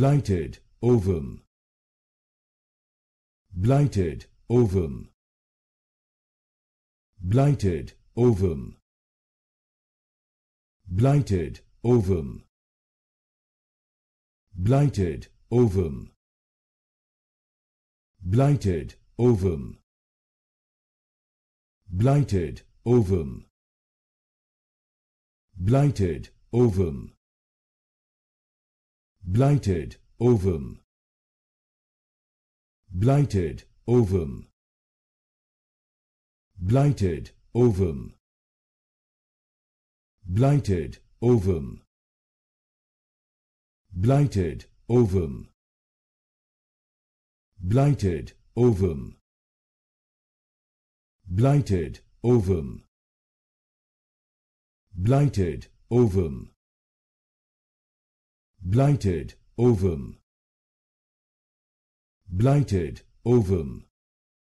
blighted ovum blighted ovum blighted ovum blighted ovum blighted ovum blighted ovum blighted ovum blighted ovum blighted ovum blighted ovum blighted ovum blighted ovum blighted ovum blighted ovum blighted ovum blighted ovum blighted ovum blighted ovum